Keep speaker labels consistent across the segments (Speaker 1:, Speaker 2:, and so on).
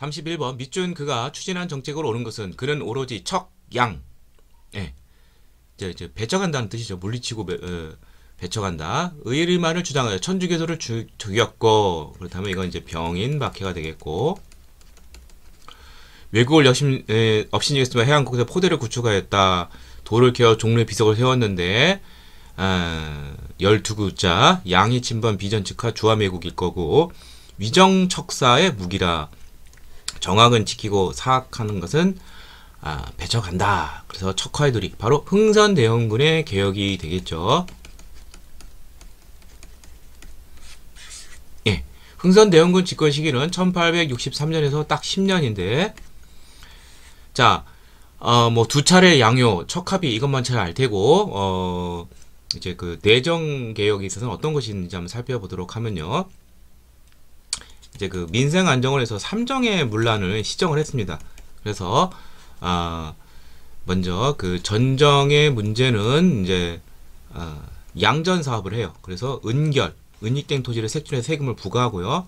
Speaker 1: 31번 밑줄 그가 추진한 정책으로 옳은 것은 그는 오로지 척양 예. 이제, 이제 배척한다는 뜻이죠. 물리치고 배, 어, 배척한다. 의를 말을 주장하여 천주교도를 주, 죽였고 그렇다면 이건 이제 병인 박해가 되겠고 외국을 여심, 에, 업신이겠지만 해양국에서 포대를 구축하였다. 돌을 케어 종로에 비석을 세웠는데 아, 12구자 양이 침범 비전 즉하 주함외국일 거고 위정척사의 무기라 정확은 지키고 사악하는 것은 아, 배척한다. 그래서 척화의돌이 바로 흥선대원군의 개혁이 되겠죠. 예, 흥선대원군 집권 시기는 1863년에서 딱 10년인데 자, 어, 뭐 두 차례 양요, 척합이 이것만 잘알 테고 어, 이제 그 내정 개혁에 있어서는 어떤 것이 있는지 한번 살펴보도록 하면요. 이제 그 민생 안정을 해서 삼정의 문란을 시정을 했습니다. 그래서 아 먼저 그 전정의 문제는 이제 아 양전 사업을 해요. 그래서 은결, 은닉된 토지를 색출해 세금을 부과하고요.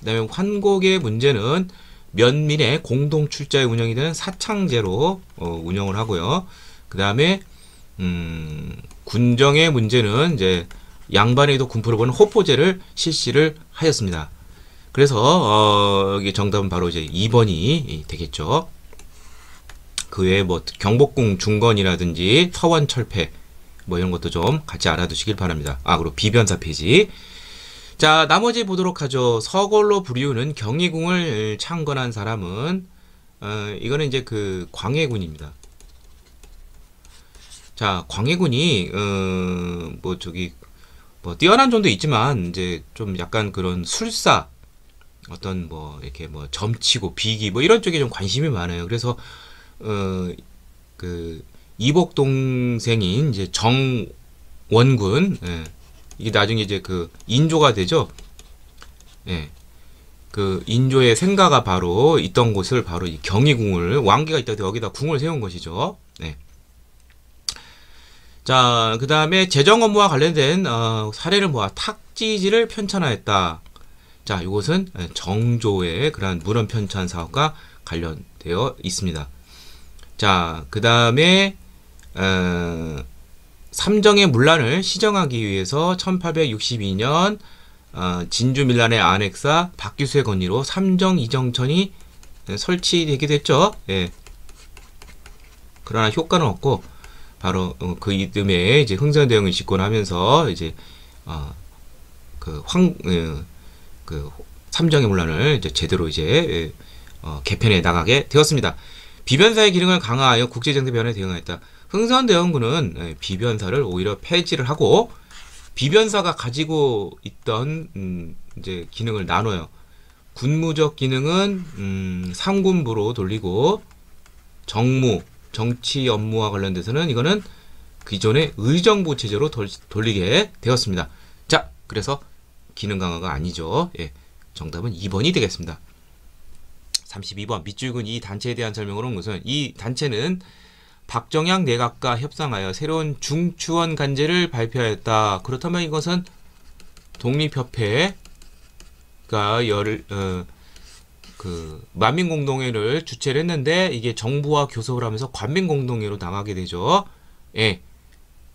Speaker 1: 그다음에 환곡의 문제는 면민의 공동 출자에 운영이 되는 사창제로 어, 운영을 하고요. 그다음에 음, 군정의 문제는 이제 양반에도 군포를 보는 호포제를 실시를 하였습니다. 그래서 어, 여기 정답은 바로 이제 2번이 되겠죠. 그 외에 뭐 경복궁 중건이라든지 서원 철폐 뭐 이런 것도 좀 같이 알아두시길 바랍니다. 아 그리고 비변사 페이지. 자 나머지 보도록 하죠. 서골로 부리우는 경희궁을 창건한 사람은 어, 이거는 이제 그 광해군입니다. 자 광해군이 어, 뭐 저기 뭐 뛰어난 점도 있지만 이제 좀 약간 그런 술사 어떤 뭐 이렇게 뭐 점치고 비기 뭐 이런 쪽에 좀 관심이 많아요. 그래서 어그 이복 동생인 이제 정원군 예. 이게 나중에 이제 그 인조가 되죠. 예. 그 인조의 생가가 바로 있던 곳을 바로 이 경희궁을 왕기가 있다 때 여기다 궁을 세운 것이죠. 네. 자, 그 다음에 재정 업무와 관련된 어, 사례를 모아 탁지지를 편찬하였다. 자, 이것은 예, 정조의 그러한 물원 편찬 사업과 관련되어 있습니다. 자, 그 다음에 어, 삼정의 문란을 시정하기 위해서 1862년 어, 진주 밀란의 안핵사 박규수의 건의로 삼정 이정천이 예, 설치되게 됐죠. 예. 그러나 효과는 없고 바로 어, 그 이듬해 이제 흥선대왕을 집권하면서 이제 어, 그황 예, 어, 그 삼정의 문란을 이제 제대로 이제 예, 어, 개편해 나가게 되었습니다. 비변사의 기능을 강화하여 국제정세 변화에 대응하였다. 흥선대원군은 예, 비변사를 오히려 폐지를 하고 비변사가 가지고 있던 음, 이제 기능을 나눠요. 군무적 기능은 음, 상군부로 돌리고 정무, 정치 업무와 관련돼서는 이거는 기존의 의정부 체제로 돌, 돌리게 되었습니다. 자, 그래서 기능 강화가 아니죠. 예, 정답은 2번이 되겠습니다. 32번 밑줄근 이 단체에 대한 설명으로는 것은 이 단체는 박정양 내각과 협상하여 새로운 중추원 간제를 발표하였다. 그렇다면 이것은 독립협회가 열, 어, 그 만민공동회를 주최를 했는데 이게 정부와 교섭을 하면서 관민공동회로 나가게 되죠. 예.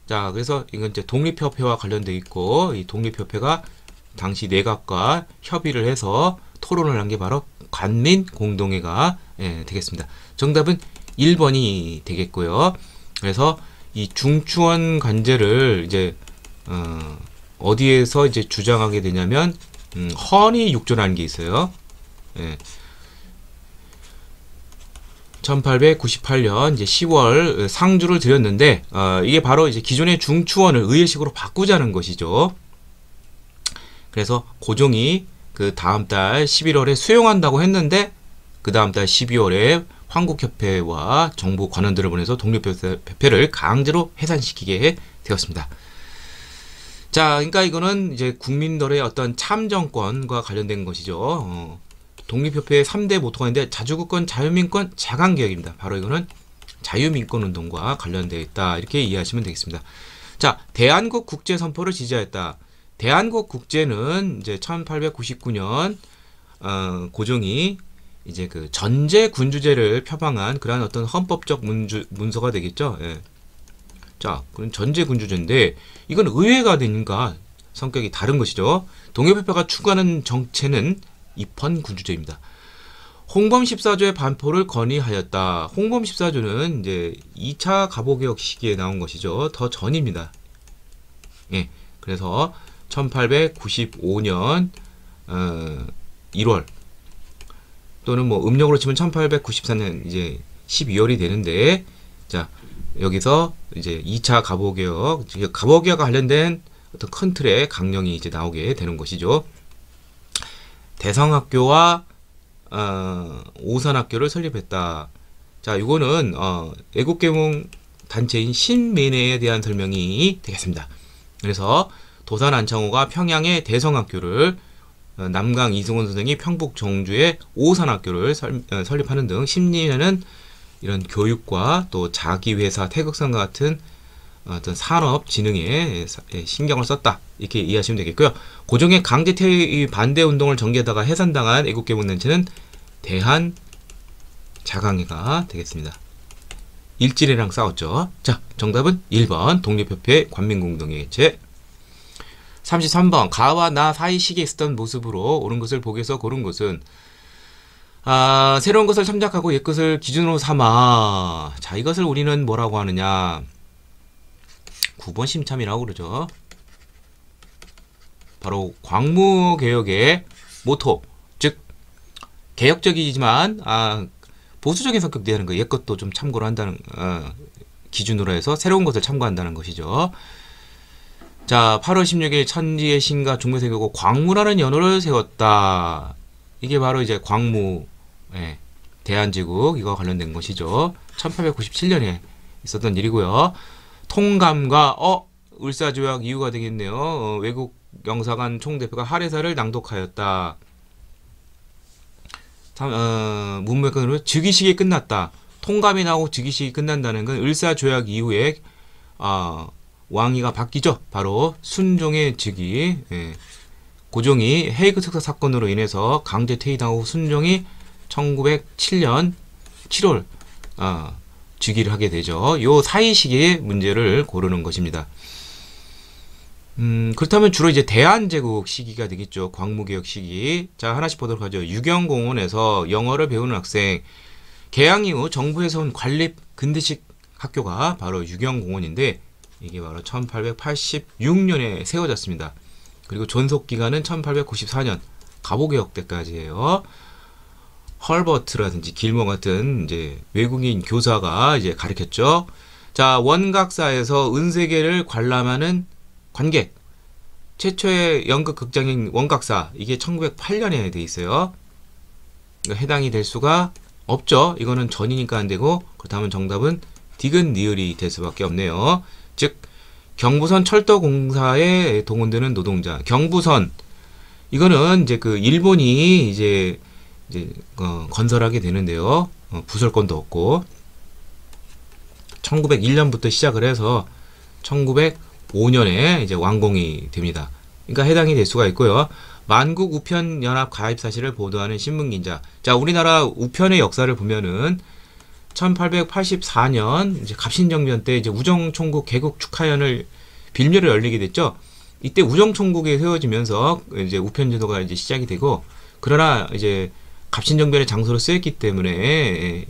Speaker 1: 자, 그래서 이건 이제 독립협회와 관련돼 있고 이 독립협회가 당시 내각과 협의를 해서 토론을 한 게 바로 관민 공동회가 예, 되겠습니다. 정답은 1번이 되겠고요. 그래서 이 중추원 관제를 이제 어, 어디에서 이제 주장하게 되냐면 음, 허니 육조라는게 있어요. 예. 1898년 이제 10월 상주를 드렸는데 어, 이게 바로 이제 기존의 중추원을 의회식으로 바꾸자는 것이죠. 그래서 고종이 그 다음 달 11월에 수용한다고 했는데 그 다음 달 12월에 황국협회와 정부 관원들을 보내서 독립협회를 강제로 해산시키게 되었습니다. 자, 그러니까 이거는 이제 국민들의 어떤 참정권과 관련된 것이죠. 어, 독립협회의 3대 모토가 있는데 자주국권, 자유민권, 자강개혁입니다. 바로 이거는 자유민권운동과 관련되어 있다. 이렇게 이해하시면 되겠습니다. 자, 대한국 국제선포를 지지하였다. 대한국 국제는 이제 1899년 어, 고종이 이제 그 전제 군주제를 표방한 그러한 어떤 헌법적 문주, 문서가 되겠죠. 예. 자, 그럼 전제 군주제인데 이건 의회가 되니까 성격이 다른 것이죠. 동협회가 추구하는 정체는 입헌 군주제입니다. 홍범 14조의 반포를 건의하였다. 홍범 14조는 이제 2차 갑오개혁 시기에 나온 것이죠. 더 전입니다. 예. 그래서 1895년 어, 1월 또는 뭐 음력으로 치면 1894년 이제 12월이 되는데 자 여기서 이제 2차 갑오개혁 즉 갑오개혁과 관련된 어떤 큰 틀의 강령이 이제 나오게 되는 것이죠. 대성학교와 어, 오산학교를 설립했다. 자, 이거는 어, 애국계몽 단체인 신민회에 대한 설명이 되겠습니다. 그래서 도산 안창호가 평양의 대성학교를 어, 남강 이승원 선생이 평북 정주의 오산학교를 설, 어, 립하는등심리에는 이런 교육과 또 자기회사 태극산과 같은 어떤 산업 진흥에 예, 신경을 썼다 이렇게 이해하시면 되겠고요. 고종의 강제 퇴위 반대 운동을 전개하다가 해산당한 애국계문단체는 대한 자강회가 되겠습니다. 일진이랑 싸웠죠. 자, 정답은 1번 독립협회 관민공동의 개최 33번 가와 나 사이식에 시 있었던 모습으로 옳은 것을 보기에서 고른 것은 아, 새로운 것을 참작하고 옛 것을 기준으로 삼아 자 이것을 우리는 뭐라고 하느냐 9번 심참이라고 그러죠 바로 광무개혁의 모토 즉 개혁적이지만 아, 보수적인 성격되는 거옛 것도 좀 참고를 한다는 어, 기준으로 해서 새로운 것을 참고한다는 것이죠 자, 8월 16일 천지의 신과 중무생이고 광무라는 연호를 세웠다. 이게 바로 이제 광무, 예, 대한제국 이거 관련된 것이죠. 1897년에 있었던 일이고요. 통감과 어을사조약 이유가 되겠네요. 어, 외국 영사관 총대표가 할애사를 낭독하였다. 참, 어, 문맥으로 즉위식이 끝났다. 통감이 나고 오 즉위식이 끝난다는 건 을사조약 이후에 어, 왕위가 바뀌죠. 바로 순종의 즉위. 예. 고종이 헤이그 특사 사건으로 인해서 강제 퇴위당하고 순종이 1907년 7월 아, 즉위를 하게 되죠. 요 사이 시기의 문제를 고르는 것입니다. 음, 그렇다면 주로 이제 대한제국 시기가 되겠죠. 광무개혁 시기. 자, 하나씩 보도록 하죠. 유경공원에서 영어를 배우는 학생, 개항 이후 정부에서 온 관립 근대식 학교가 바로 유경공원인데 이게 바로 1886년에 세워졌습니다. 그리고 존속 기간은 1894년 갑오개혁 때까지예요. 헐버트라든지 길머 같은 이제 외국인 교사가 이제 가르쳤죠. 자, 원각사에서 은세계를 관람하는 관객. 최초의 연극 극장인 원각사. 이게 1908년에 돼 있어요. 해당이 될 수가 없죠. 이거는 전이니까 안 되고 그렇다면 정답은 디귿 니을이 될 수밖에 없네요. 즉 경부선 철도공사에 동원되는 노동자 경부선 이거는 이제 그 일본이 이제 이제 어, 건설하게 되는데요. 어, 부설권도 없고 1901년부터 시작을 해서 1905년에 이제 완공이 됩니다. 그러니까 해당이 될 수가 있고요. 만국 우편 연합 가입 사실을 보도하는 신문 기자. 자, 우리나라 우편의 역사를 보면은 1884년 이제 갑신정변 때 이제 우정총국 개국 축하연을 빌묘를 열리게 됐죠. 이때 우정총국이 세워지면서 이제 우편제도가 이제 시작이 되고 그러나 이제 갑신정변의 장소로 쓰였기 때문에 예,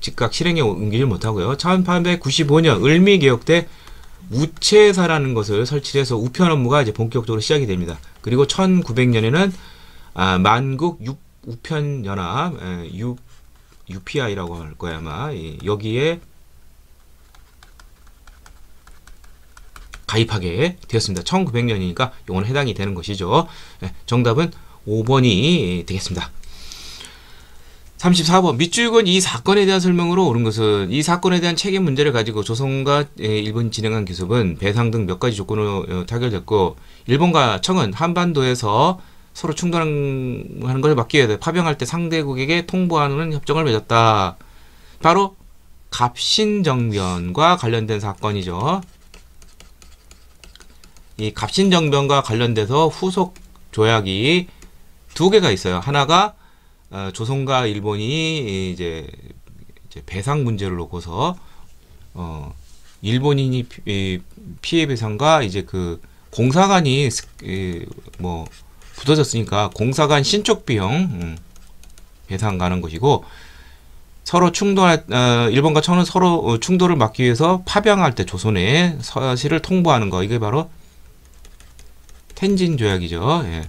Speaker 1: 즉각 실행에 옮기질 못하고요. 1895년 을미개혁 때 우체사라는 것을 설치해서 우편 업무가 이제 본격적으로 시작이 됩니다. 그리고 1900년에는 아, 만국 육, 우편연합, 예, 육, UPI라고 할 거야 아마 여기에 가입하게 되었습니다. 1900년이니까 이건 해당이 되는 것이죠. 예, 정답은 5번이 되겠습니다. 34번 밑줄은 이 사건에 대한 설명으로 옳은 것은 이 사건에 대한 책임 문제를 가지고 조선과 예, 일본 진행한 기습은 배상 등 몇 가지 조건으로 어, 타결됐고 일본과 청은 한반도에서 서로 충돌하는 것을 막기 위해 파병할 때 상대국에게 통보하는 협정을 맺었다. 바로 갑신정변과 관련된 사건이죠. 이 갑신정변과 관련돼서 후속 조약이 두 개가 있어요. 하나가 어, 조선과 일본이 이제 배상 문제를 놓고서 어 일본인이 피해 배상과 이제 그 공사관이 뭐 붙어졌으니까 공사관 신축 비용 음, 예상 가는 것이고 서로 충돌할 어, 일본과 청은 서로 어, 충돌을 막기 위해서 파병할 때 조선에 사실을 통보하는 거 이게 바로 텐진 조약이죠. 예.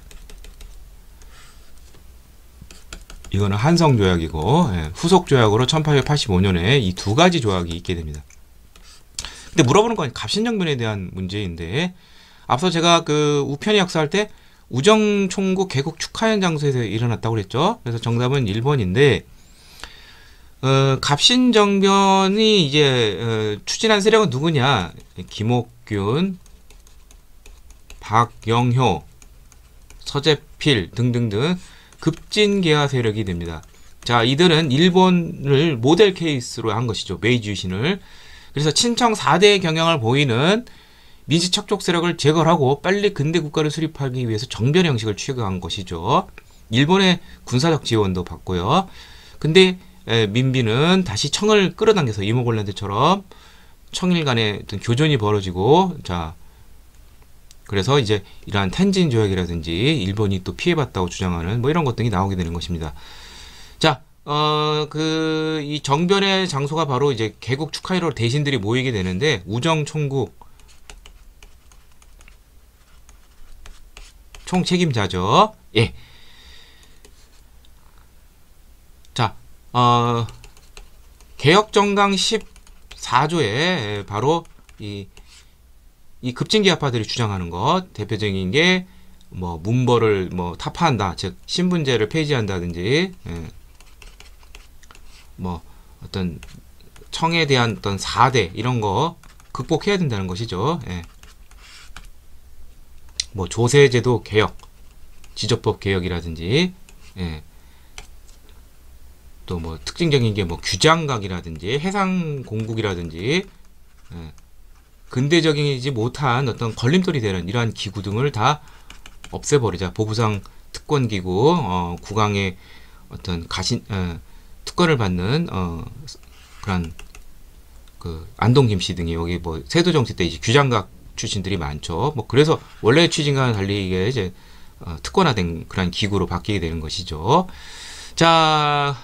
Speaker 1: 이거는 한성 조약이고 예. 후속 조약으로 1885년에 이 두 가지 조약이 있게 됩니다. 근데 물어보는 건 갑신정변에 대한 문제인데 앞서 제가 그 우편이 약사할 때 우정총국 개국 축하연 장소에서 일어났다고 그랬죠. 그래서 정답은 1번인데 어, 갑신정변이 이제 어, 추진한 세력은 누구냐? 김옥균, 박영효, 서재필 등등등 급진개화 세력이 됩니다. 자, 이들은 일본을 모델 케이스로 한 것이죠. 메이지 유신을. 그래서 친청 4대 경향을 보이는 민씨 척족 세력을 제거하고 빨리 근대 국가를 수립하기 위해서 정변 형식을 취한 것이죠. 일본의 군사적 지원도 받고요. 근데 민비는 다시 청을 끌어당겨서 이모골란드처럼 청일 간의 어떤 교전이 벌어지고 자 그래서 이제 이러한 텐진 조약이라든지 일본이 또 피해봤다고 주장하는 뭐 이런 것들이 나오게 되는 것입니다. 자, 어, 그, 이 정변의 장소가 바로 이제 개국 축하일로 대신들이 모이게 되는데, 우정 총국, 총책임자죠. 예. 자, 어, 개혁정강 14조에 바로 이, 이 급진기아파들이 주장하는 것 대표적인 게 뭐 문벌을 뭐 타파한다, 즉 신분제를 폐지한다든지, 예. 뭐 어떤 청에 대한 어떤 4대 이런 거 극복해야 된다는 것이죠. 예. 뭐 조세제도 개혁, 지적법 개혁이라든지 예. 또 뭐 특징적인 게 뭐 규장각이라든지 해상 공국이라든지 예. 근대적이지 못한 어떤 걸림돌이 되는 이러한 기구 등을 다 없애버리자 보부상 특권기구 어, 국왕의 어떤 가신 어, 특권을 받는 어, 그런 그 안동 김씨 등이 여기 뭐 세도 정치 때 이제 규장각 추진들이 많죠. 뭐 그래서 원래 취진과는 달리 이게 이제 어, 특권화된 그런 기구로 바뀌게 되는 것이죠. 자,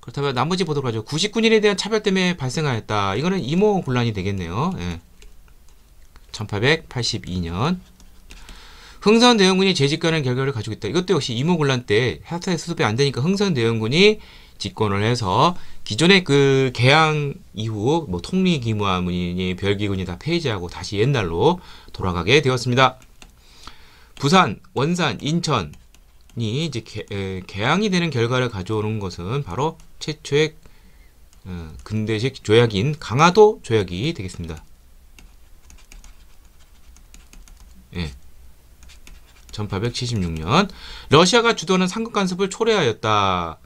Speaker 1: 그렇다면 나머지 보도록 하죠. 구식군인에 대한 차별 때문에 발생하였다. 이거는 이모 곤란이 되겠네요. 예. 1882년 흥선 대원군이 재직하는 결과를 가지고 있다. 이것도 역시 이모 곤란 때 해탈 수습이 안 되니까 흥선 대원군이 집권을 해서 기존의 그 개항 이후 뭐 통리 기무화문니 별기군이 다 폐지하고 다시 옛날로 돌아가게 되었습니다. 부산, 원산, 인천이 이제 개, 에, 개항이 되는 결과를 가져오는 것은 바로 최초의 어, 근대식 조약인 강화도 조약이 되겠습니다. 예. 1876년 러시아가 주도하는 상급 간섭을 초래하였다.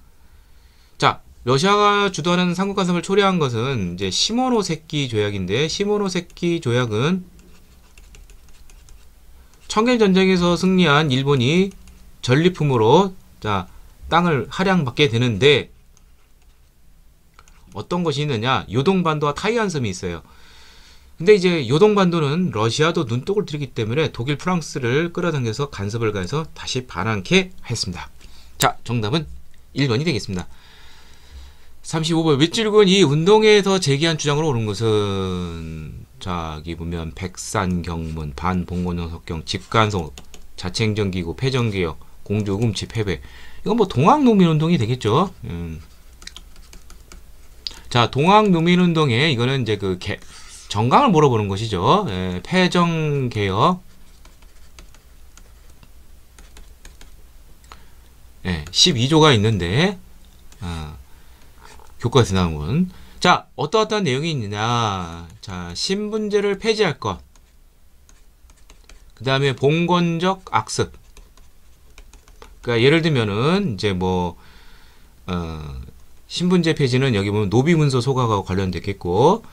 Speaker 1: 자, 러시아가 주도하는 삼국 간섭을 초래한 것은 이제 시모노세키 조약인데 시모노세키 조약은 청일 전쟁에서 승리한 일본이 전리품으로 자 땅을 할양받게 되는데 어떤 것이 있느냐 요동반도와 타이완섬이 있어요. 근데 이제 요동반도는 러시아도 눈독을 들이기 때문에 독일 프랑스를 끌어당겨서 간섭을 가해서 다시 반항케 했습니다. 자 정답은 1번이 되겠습니다. 35번 윗줄근 이 운동에서 제기한 주장으로 옳은 것은 자기 보면 백산경문 반봉건영석경 집간성 자치행정기구 폐정개혁 공조금치 패배 이건 뭐 동학농민운동이 되겠죠. 음. 자 동학농민운동에 이거는 이제 그 개, 정강을 물어보는 것이죠. 예, 폐정개혁 예, 12조가 있는데 교과서 나온. 자, 어떠어떠한 내용이 있느냐. 자, 신분제를 폐지할 것. 그 다음에 봉건적 악습. 그러니까 예를 들면은 이제 뭐 어, 신분제 폐지는 여기 보면 노비문서 소각하고 관련됐겠고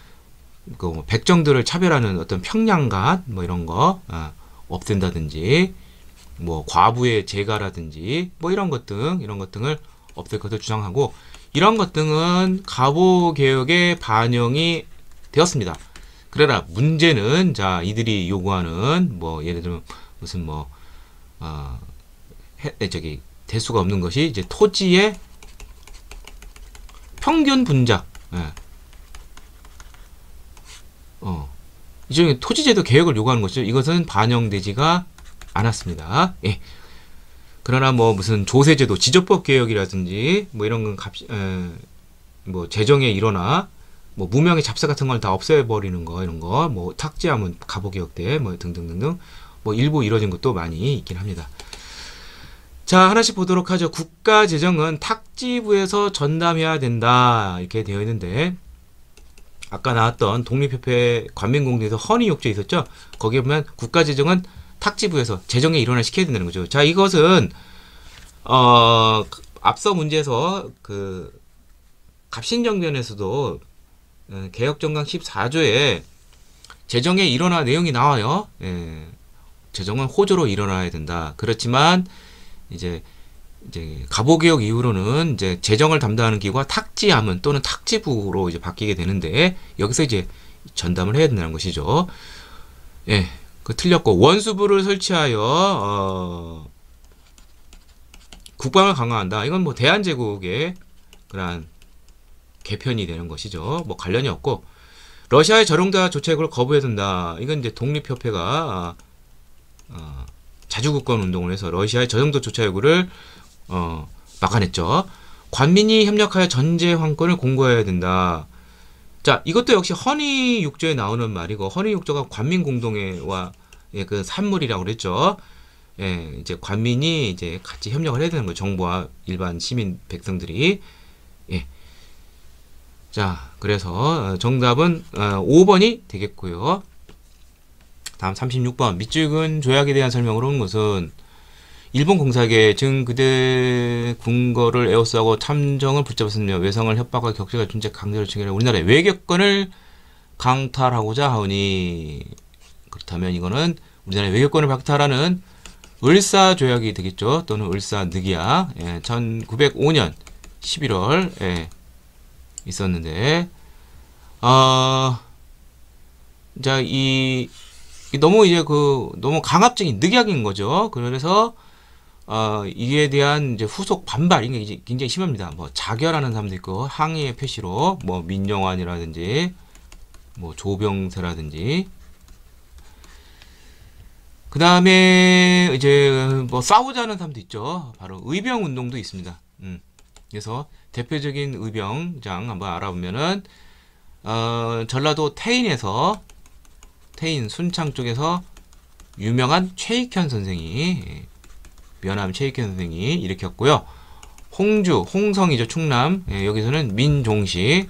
Speaker 1: 그 뭐 백정들을 차별하는 어떤 평양간뭐 이런 거 어, 없앤다든지 뭐 과부의 재가라든지 뭐 이런 것 등 이런 것 등을 없앨 것을 주장하고 이런 것 등은 가보 개혁에 반영이 되었습니다. 그러나 문제는 자 이들이 요구하는 뭐 예를 들면 무슨 뭐 어, 해, 저기 대수가 없는 것이 이제 토지의 평균 분자. 예. 어. 이중에 토지제도 개혁을 요구하는 것이죠. 이것은 반영되지가 않았습니다. 예. 그러나 뭐 무슨 조세제도 지조법 개혁이라든지 뭐 이런 건 값, 에, 뭐재정의 일어나 뭐 무명의 잡사 같은 걸 다 없애버리는 거 이런 거 뭐탁지하면 가보 개혁 때 뭐 등등등등 뭐 일부 이뤄진 것도 많이 있긴 합니다. 자 하나씩 보도록 하죠. 국가 재정은 탁지부에서 전담해야 된다 이렇게 되어 있는데 아까 나왔던 독립협회 관민공동에서 허니욕조 있었죠. 거기에 보면 국가 재정은 탁지부에서 재정의 일원을 시켜야 된다는 거죠. 자, 이것은 어 앞서 문제에서 그 갑신정변에서도 어, 개혁정강 14조에 재정의 일원화 내용이 나와요. 예. 재정은 호조로 일어나야 된다. 그렇지만 이제 이제 가보개혁 이후로는 이제 재정을 담당하는 기구가 탁지함은 또는 탁지부로 이제 바뀌게 되는데 여기서 이제 전담을 해야 된다는 것이죠. 예. 그 틀렸고 원수부를 설치하여 어, 국방을 강화한다. 이건 뭐 대한제국의 그러한 개편이 되는 것이죠. 뭐 관련이 없고 러시아의 저롱자 조책을 거부해야된다 이건 이제 독립협회가 어, 어, 자주국권 운동을 해서 러시아의 저정도 조차 요구 어, 막아냈죠. 관민이 협력하여 전제 황권을 공고해야 된다. 자, 이것도 역시 허니 육조에 나오는 말이고 허니 육조가 관민 공동회와 예, 그 산물이라고 그랬죠. 예, 이제 관민이 이제 같이 협력을 해야 되는 거예요. 정부와 일반 시민 백성들이. 예. 자, 그래서 어, 정답은 어, 5번이 되겠고요. 다음 36번 밑줄근 조약에 대한 설명으로 온 것은 일본 공사계 지금 그대 군거를 에워싸고 참정을 붙잡았으며 외성을 협박과 격제가 존재 강제로 증여해 우리나라의 외교권을 강탈하고자 하오니 그렇다면 이거는 우리나라의 외교권을 박탈하는 을사 조약이 되겠죠. 또는 을사 늑기야 예, 1905년 11월 예, 있었는데 아 자, 이, 이 너무 이제 그 너무 강압적인 늑약인 거죠. 그래서 어, 이에 대한 이제 후속 반발 이게 굉장히 심합니다. 뭐 자결하는 사람도 있고 항의의 표시로 뭐 민영환이라든지 뭐 조병세라든지 그 다음에 이제 뭐 싸우자는 사람도 있죠. 바로 의병 운동도 있습니다. 음. 그래서 대표적인 의병장 한번 알아보면은 어, 전라도 태인에서 태인 순창 쪽에서 유명한 최익현 선생이 예, 미안함 최익현 선생이 일으켰고요. 홍주, 홍성이죠. 충남. 예, 여기서는 민종식.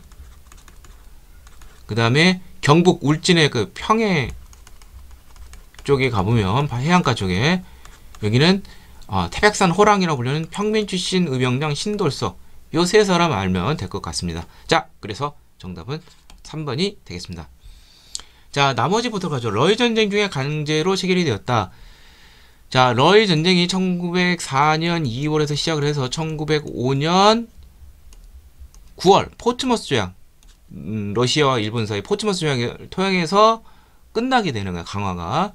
Speaker 1: 그 다음에 경북 울진의 그 평해 쪽에 가보면 해안가 쪽에 여기는 어, 태백산 호랑이라고 불리는 평민 출신 의병장 신돌석 요 세 사람 알면 될 것 같습니다. 자 그래서 정답은 3번이 되겠습니다. 자 나머지 부터가죠 러일 전쟁 중에 강제로 체결이 되었다. 자, 러일 전쟁이 1904년 2월에서 시작을 해서 1905년 9월 포츠머스 조약, 음, 러시아와 일본 사이 포츠머스 조약을 토양해서 끝나게 되는 거야, 강화가.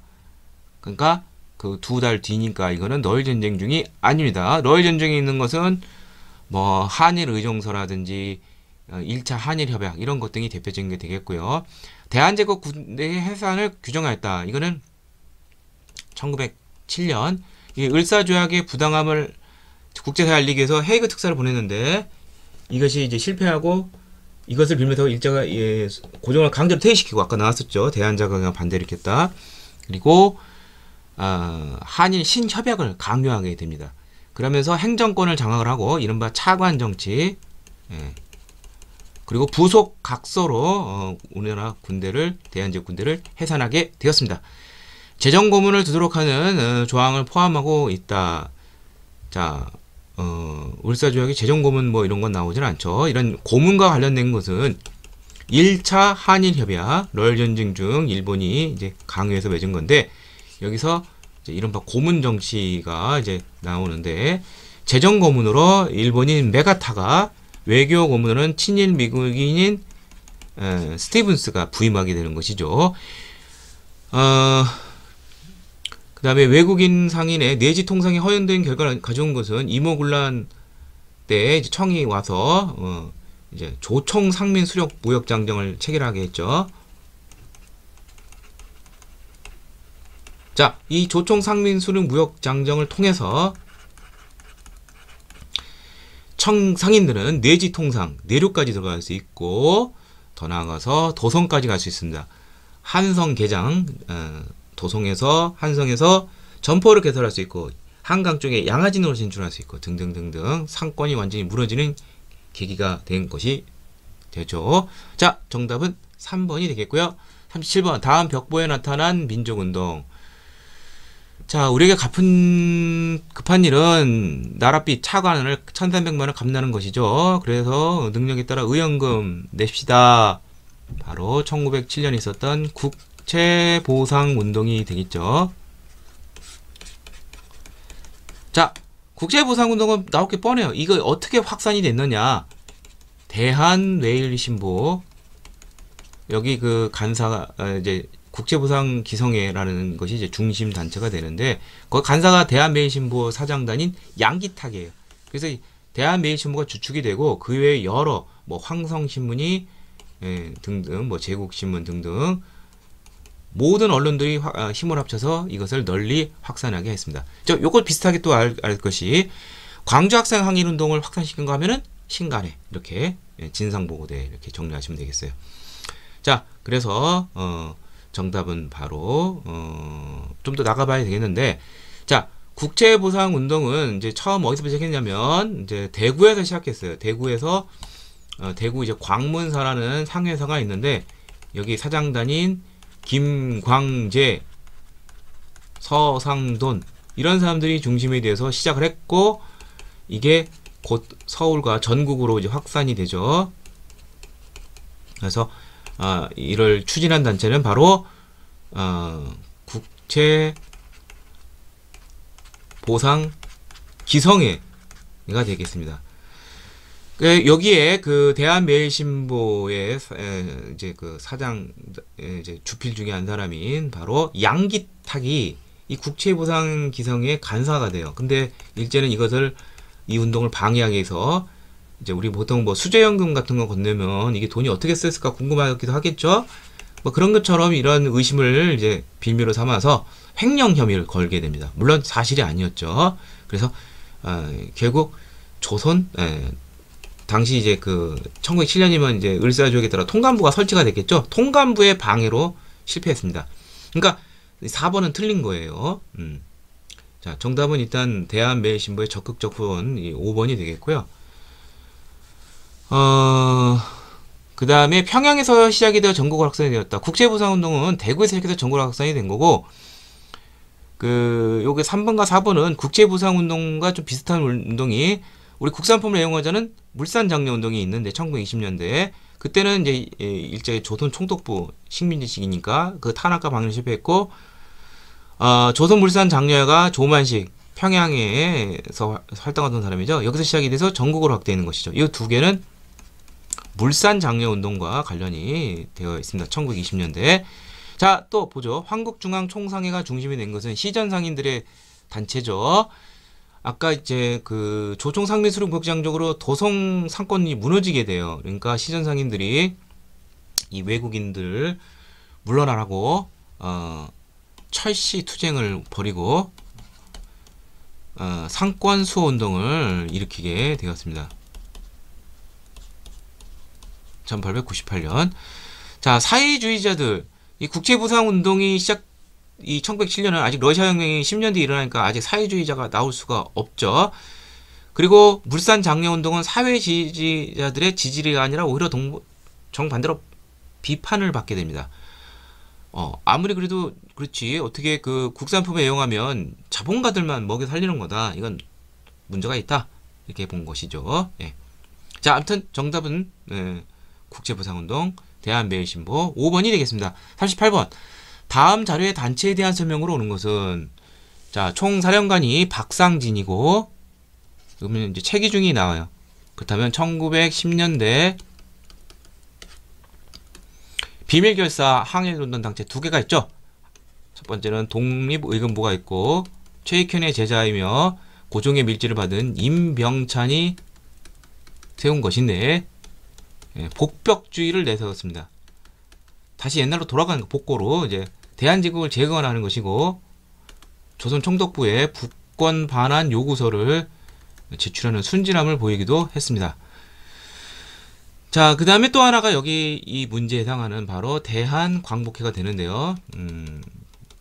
Speaker 1: 그러니까 그 두 달 뒤니까 이거는 러일 전쟁 중이 아닙니다. 러일 전쟁이 있는 것은 뭐 한일 의정서라든지 1차 어, 한일협약 이런 것 등이 대표적인 게 되겠고요. 대한제국 군대 해산을 규정하였다. 이거는 1900 2007년 이 을사조약의 부당함을 국제사회 알리기 위해서 헤이그 특사를 보냈는데 이것이 이제 실패하고 이것을 빌면서 일제가 예, 고종을 강제로 퇴위시키고 아까 나왔었죠 대한자강에 반대를 했다 그리고 아, 한일 신협약을 강요하게 됩니다. 그러면서 행정권을 장악을 하고 이른바 차관 정치 예. 그리고 부속 각서로 어, 우리나라 군대를 대한제국 군대를 해산하게 되었습니다. 재정 고문을 두도록 하는 어, 조항을 포함하고 있다. 자, 어, 울사 조약이 재정 고문 뭐 이런 건 나오진 않죠. 이런 고문과 관련된 것은 1차 한일 협약, 러 전쟁 중 일본이 이제 강요해서 맺은 건데 여기서 이른바 고문 정치가 이제 나오는데 재정 고문으로 일본인 메가타가 외교 고문으로는 친일 미국인인 어, 스티븐스가 부임하게 되는 것이죠. 어, 그 다음에 외국인 상인의 내지 통상이 허연된 결과를 가져온 것은 이모군란 때 청이 와서 어 이제 조청 상민 수력 무역 장정을 체결하게 했죠. 자, 이 조청 상민 수력 무역 장정을 통해서 청 상인들은 내지 통상 내륙까지 들어갈 수 있고 더 나아가서 도성까지 갈 수 있습니다. 한성 개장 어, 도성에서 한성에서 점포를 개설할 수 있고 한강 쪽에 양아진으로 진출할 수 있고 등등등등 상권이 완전히 무너지는 계기가 된 것이 되죠. 자 정답은 3번이 되겠고요. 37번 다음 벽보에 나타난 민족운동 자 우리에게 갚은 급한 일은 나랏빚 차관을 1300만원 갚는 것이죠. 그래서 능력에 따라 의연금 냅시다. 바로 1907년에 있었던 국 적체 보상 운동이 되겠죠. 자, 국제 보상 운동은 나올 게 뻔해요. 이거 어떻게 확산이 됐느냐? 대한 웨일 신보 여기 그 간사가 아, 이제 국제보상 기성회라는 것이 이제 중심 단체가 되는데 거 그 간사가 대한매일신보 사장단인 양기탁이에요. 그래서 대한매일신보가 주축이 되고 그 외에 여러 뭐 황성신문이 예, 등등 뭐 제국신문 등등 모든 언론들이 아, 힘을 합쳐서 이것을 널리 확산하게 했습니다. 저 요거 비슷하게 또 알 것이 광주 학생 항일 운동을 확산시킨 거 하면은 신간에 이렇게 예, 진상 보고대 이렇게 정리하시면 되겠어요. 자, 그래서 어 정답은 바로 어좀 더 나가봐야 되겠는데 자 국제 보상 운동은 이제 처음 어디서 시작했냐면 이제 대구에서 시작했어요. 대구에서 어, 대구 이제 광문사라는 상회사가 있는데 여기 사장단인 김광재, 서상돈 이런 사람들이 중심에대해서 시작을 했고 이게 곧 서울과 전국으로 이제 확산이 되죠. 그래서 아, 이를 추진한 단체는 바로 어, 국채 보상 기성회가 되겠습니다. 그, 여기에 그 대한매일신보의 이제 그 사장 이제 주필 중에 한 사람인 바로 양기탁이 이 국채보상 기성의 간사가 돼요. 근데 일제는 이것을 이 운동을 방해하해서 이제 우리 보통 뭐 수재연금 같은 거 건네면 이게 돈이 어떻게 쓰였을까 궁금하기도 하겠죠. 뭐 그런 것처럼 이런 의심을 이제 빌미로 삼아서 횡령 혐의를 걸게 됩니다. 물론 사실이 아니었죠. 그래서 어, 결국 조선 에, 당시 이제 그 1907년이면 이제 을사조약에 따라 통감부가 설치가 됐겠죠. 통감부의 방해로 실패했습니다. 그러니까 4번은 틀린 거예요. 음. 자, 정답은 일단 대한매일신보의 적극적 후원 5번이 되겠고요. 어, 그 다음에 평양에서 시작이 되어 전국으로 확산이 되었다. 국제부상운동은 대구에서 시작해서 전국으로 확산이 된 거고, 그, 요게 3번과 4번은 국제부상운동과 좀 비슷한 운동이 우리 국산 품을 애용화자는 물산 장려 운동이 있는데 1920년대에 그때는 이제 일제 조선 총독부 식민지 시기니까 그 탄압과 방류 실패했고 어, 조선 물산 장려가 조만식 평양에서 활동하던 사람이죠. 여기서 시작이 돼서 전국으로 확대되는 것이죠. 이 두 개는 물산 장려 운동과 관련이 되어 있습니다. 1920년대에 자 또 보죠. 한국중앙총상회가 중심이 된 것은 시전 상인들의 단체죠. 아까 이제 그 조총 상민수는 극장적으로 도성 상권이 무너지게 돼요. 그러니까 시전 상인들이 이 외국인들 물러나라고 어, 철시 투쟁을 벌이고 어, 상권 수호 운동을 일으키게 되었습니다. 1898년 자 사회주의자들 이 국제부상운동이 시작 이 1907년은 아직 러시아 혁명이 10년 뒤에 일어나니까 아직 사회주의자가 나올 수가 없죠. 그리고 물산 장려 운동은 사회 지지자들의 지지가 아니라 오히려 동, 정반대로 비판을 받게 됩니다. 어, 아무리 그래도 그렇지 어떻게 그 국산품에 이용하면 자본가들만 먹여 살리는 거다. 이건 문제가 있다. 이렇게 본 것이죠. 예. 자, 아무튼 정답은 예, 국제부상운동 대한매일신보 5번이 되겠습니다. 38번. 다음 자료의 단체에 대한 설명으로 오는 것은 자 총사령관이 박상진이고 그러면 이제 체기중이 나와요. 그렇다면 1910년대 비밀결사 항일논단 단체 두 개가 있죠. 첫 번째는 독립의금부가 있고 최익현의 제자이며 고종의 밀지를 받은 임병찬이 세운 것인데 예, 복벽주의를 내세웠습니다. 다시 옛날로 돌아가는 거, 그 복고로 이제 대한제국을 재건하는 것이고 조선 총독부에 국권 반환 요구서를 제출하는 순진함을 보이기도 했습니다. 자, 그 다음에 또 하나가 여기 이 문제에 해당하는 바로 대한광복회가 되는데요. 음,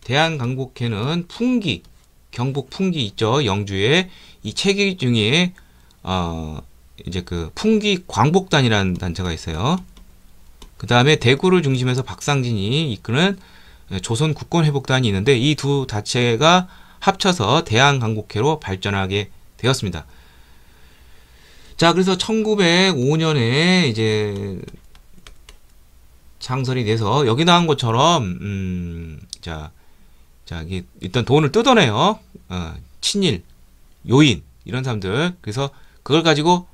Speaker 1: 대한광복회는 풍기, 경북 풍기 있죠. 영주의 이 체기 중에, 어, 이제 그 풍기 광복단이라는 단체가 있어요. 그 다음에 대구를 중심해서 박상진이 이끄는 조선 국권 회복단이 있는데 이 두자체가 합쳐서 대한강국회로 발전하게 되었습니다. 자, 그래서 1905년에 이제 창설이 돼서 여기 나온 것처럼 음, 자, 자, 이게 일단 돈을 뜯어내요. 어, 친일, 요인 이런 사람들. 그래서 그걸 가지고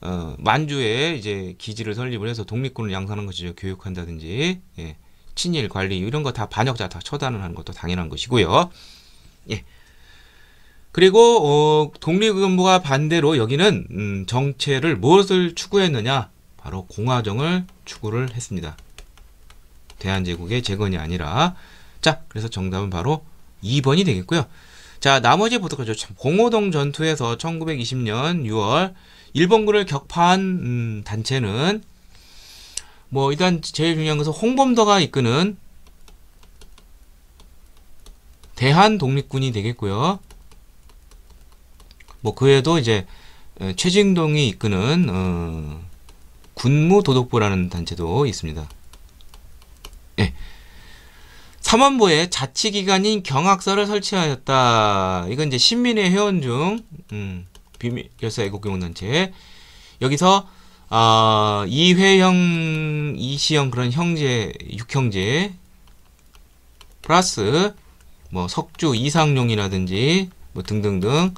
Speaker 1: 어, 만주에 이제 기지를 설립을 해서 독립군을 양산한 것이죠. 교육한다든지 예, 친일 관리 이런 거 다 반역자 다 처단을 하는 것도 당연한 것이고요. 예. 그리고 어, 독립군부가 반대로 여기는 음, 정체를 무엇을 추구했느냐? 바로 공화정을 추구를 했습니다. 대한제국의 재건이 아니라 자 그래서 정답은 바로 2번이 되겠고요. 자 나머지 보도록 죠 봉오동 전투에서 1920년 6월 일본군을 격파한 음, 단체는 뭐 일단 제일 중요한 것은 홍범도가 이끄는 대한 독립군이 되겠고요. 뭐 그 외에도 이제 최진동이 이끄는 어, 군무도독부라는 단체도 있습니다. 예. 삼원부에 자치기관인 경악사를 설치하였다. 이건 이제 신민회 회원 중 음, 비밀 열사 애국경육단체 여기서 아, 어, 이회형, 이시형 그런 형제, 육형제 플러스 뭐 석주 이상용이라든지 뭐 등등등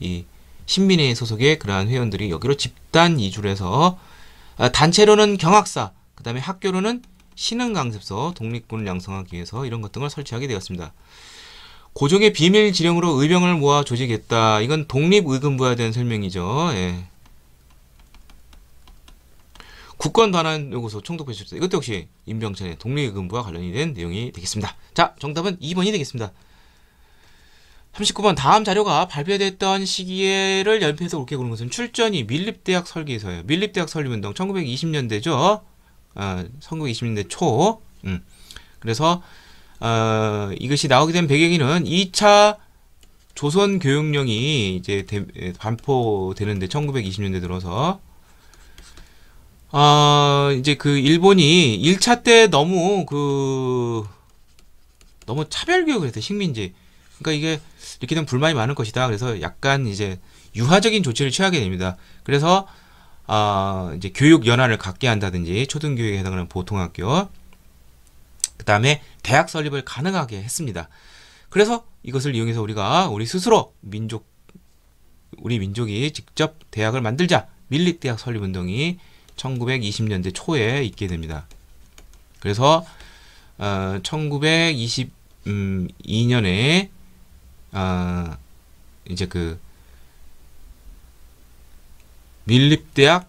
Speaker 1: 이 신민회 소속의 그러한 회원들이 여기로 집단 이주를 해서 아, 단체로는 경학사, 그 다음에 학교로는 신흥 강습소, 독립군을 양성하기 위해서 이런 것 등을 설치하게 되었습니다. 고종의 비밀 지령으로 의병을 모아 조직했다. 이건 독립의금부에 대한 설명이죠. 예. 국권 반환 요구서 총독 배출사 이것도 역시 임병찬의 독립의금부와 관련이 된 내용이 되겠습니다. 자 정답은 2번이 되겠습니다. 39번 다음 자료가 발표됐던 시기를 연필해서그렇게 고른 것은 출전이 밀립대학 설계서예요. 밀립대학 설립운동 1920년대죠. 아, 1920년대 초. 음. 그래서 어, 이것이 나오게 된 배경에는 2차 조선 교육령이 이제 대, 예, 반포되는데 1920년대 들어서 어, 이제 그 일본이 1차 때 너무 그 너무 차별 교육을 했대 식민지. 그러니까 이게 이렇게 되면 불만이 많을 것이다. 그래서 약간 이제 유화적인 조치를 취하게 됩니다. 그래서 아 어, 이제 교육 연한을 갖게 한다든지 초등교육에 해당하는 보통학교 그 다음에 대학 설립을 가능하게 했습니다. 그래서 이것을 이용해서 우리가 우리 스스로 민족, 우리 민족이 직접 대학을 만들자 밀립대학 설립운동이 1920년대 초에 있게 됩니다. 그래서 어, 1922년에 어, 이제 그 밀립대학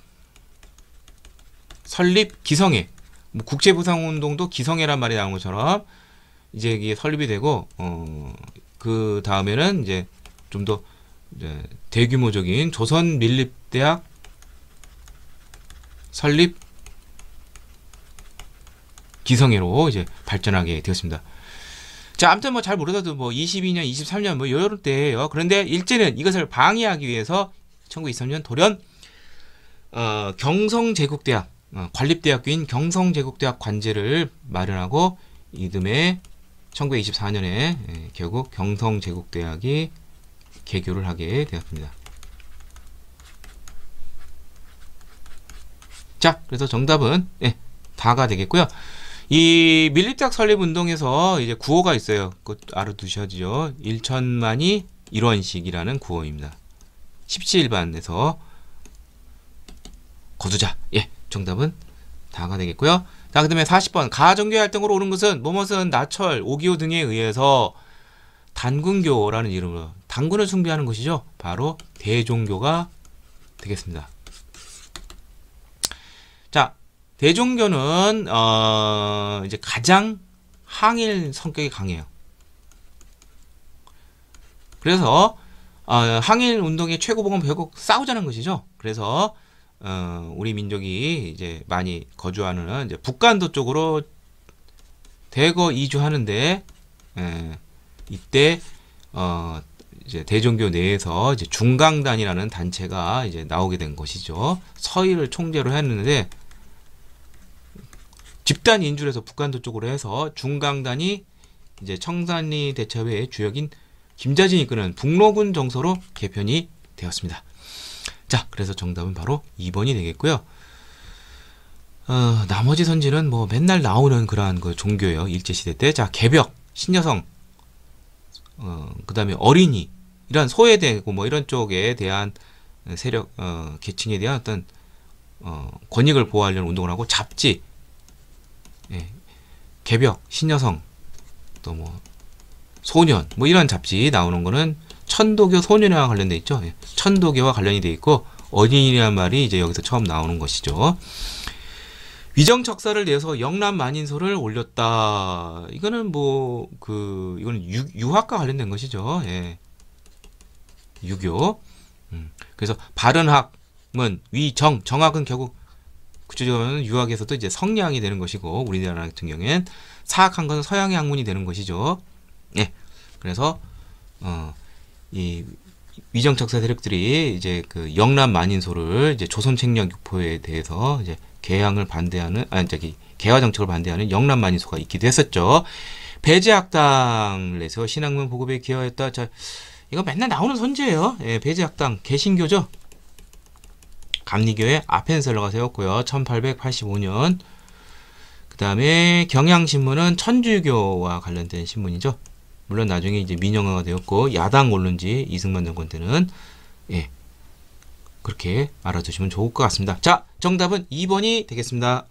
Speaker 1: 설립 기성회 뭐 국제부상운동도 기성회란 말이 나온 것처럼 이제 이게 설립이 되고 어, 그 다음에는 이제 좀 더 대규모적인 조선 밀립대학 설립 기성회로 이제 발전하게 되었습니다. 자, 아무튼 뭐 잘 모르더라도 뭐 22년, 23년 뭐 요런 때예요. 그런데 일제는 이것을 방해하기 위해서 1923년 돌연 어, 경성제국대학 어, 관립대학교인 경성제국대학 관제를 마련하고 이듬해 1924년에 예, 결국 경성제국대학이 개교를 하게 되었습니다. 자, 그래서 정답은 네, 다가 되겠고요. 이 밀립대학 설립운동에서 이제 구호가 있어요. 그것 알아두셔야죠. 1천만이 1원씩이라는 구호입니다. 17반에서 거두자. 예, 정답은 다가 되겠고요. 자, 그 다음에 40번 가정교 활동으로 오른 것은 모모슨 나철, 오기호 등에 의해서 단군교라는 이름으로 단군을 숭배하는 것이죠. 바로 대종교가 되겠습니다. 자, 대종교는 어 이제 가장 항일 성격이 강해요. 그래서 어, 항일 운동의 최고봉은 결국 싸우자는 것이죠. 그래서 어, 우리 민족이 이제 많이 거주하는 이제 북간도 쪽으로 대거 이주하는데 에, 예, 이때 어, 이제 대종교 내에서 이제 중강단이라는 단체가 이제 나오게 된 것이죠. 서희를 총재로 했는데 집단 인줄에서 북한도 쪽으로 해서 중강단이 이제 청산리 대첩회의 주역인 김자진이 끄는 북로군 정서로 개편이 되었습니다. 자, 그래서 정답은 바로 2번이 되겠고요. 어, 나머지 선지는 뭐 맨날 나오는 그러한 그 종교예요. 일제시대 때. 자, 개벽, 신여성, 어, 그 다음에 어린이, 이런 소외되고 뭐 이런 쪽에 대한 세력, 어, 계층에 대한 어떤 어, 권익을 보호하려는 운동을 하고 잡지, 예, 개벽, 신여성, 또 뭐 소년, 뭐 이런 잡지 나오는 거는 천도교 소년회와 관련돼 있죠. 예. 천도교와 관련이 돼 있고 어린이란 말이 이제 여기서 처음 나오는 것이죠. 위정적사를 내서 영남 만인소를 올렸다. 이거는 뭐 그 이거는 유, 학과 관련된 것이죠. 예. 유교. 음. 그래서 바른학은 위정 정학은 결국 구체적으로는 유학에서도 이제 성량이 되는 것이고 우리나라 같은 경우엔 사학한 것은 서양의 학문이 되는 것이죠. 예. 그래서 어, 이위정척사 세력들이 이제 그 영남 만인소를 이제 조선 책략 육포에 대해서 이제 개항을 반대하는 아니 저기 개화 정책을 반대하는 영남 만인소가 있기도 했었죠. 배제학당을 내서 신학문 보급에 기여했다. 자, 이거 맨날 나오는 선제예요. 예, 배제학당 개신교죠. 감리교의 아펜셀러가 세웠고요. 1885년. 그다음에 경향신문은 천주교와 관련된 신문이죠. 물론 나중에 이제 민영화가 되었고 야당 언론지 이승만 정권 때는 예 그렇게 알아두시면 좋을 것 같습니다. 자 정답은 2번이 되겠습니다.